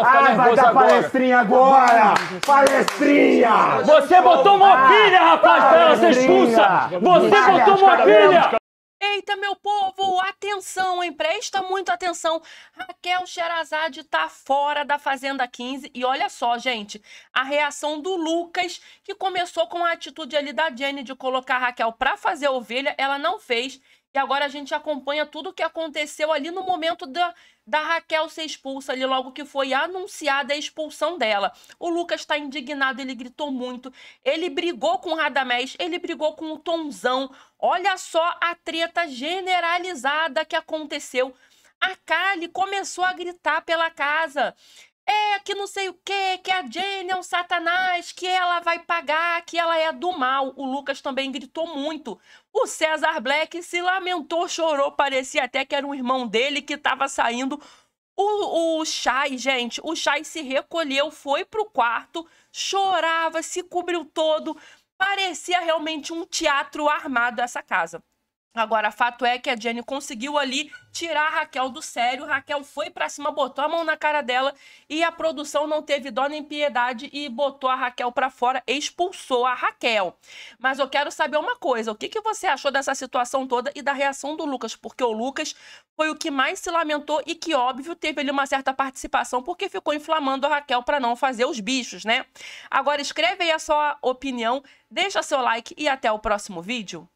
pra tá ficar ah, nervoso agora. palestrinha agora! Palestrinha! Você botou ah, mobília, rapaz, pra ela ser expulsa! Você botou mobília! Eita, meu povo, atenção, hein? Presta muita atenção. Raquel Xerazade tá fora da Fazenda 15. E olha só, gente, a reação do Lucas, que começou com a atitude ali da Jenny de colocar a Raquel pra fazer ovelha, ela não fez e agora a gente acompanha tudo o que aconteceu ali no momento da, da Raquel ser expulsa, ali logo que foi anunciada a expulsão dela. O Lucas está indignado, ele gritou muito, ele brigou com o Radamés, ele brigou com o Tonzão. Olha só a treta generalizada que aconteceu. A Kali começou a gritar pela casa é que não sei o que, que a Jane é um satanás, que ela vai pagar, que ela é do mal. O Lucas também gritou muito. O César Black se lamentou, chorou, parecia até que era um irmão dele que estava saindo. O, o Shai, gente, o Shai se recolheu, foi pro quarto, chorava, se cobriu todo. Parecia realmente um teatro armado essa casa. Agora, fato é que a Jenny conseguiu ali tirar a Raquel do sério. Raquel foi para cima, botou a mão na cara dela e a produção não teve dó nem piedade e botou a Raquel para fora, expulsou a Raquel. Mas eu quero saber uma coisa: o que, que você achou dessa situação toda e da reação do Lucas? Porque o Lucas foi o que mais se lamentou e que, óbvio, teve ali uma certa participação porque ficou inflamando a Raquel para não fazer os bichos, né? Agora, escreve aí a sua opinião, deixa seu like e até o próximo vídeo.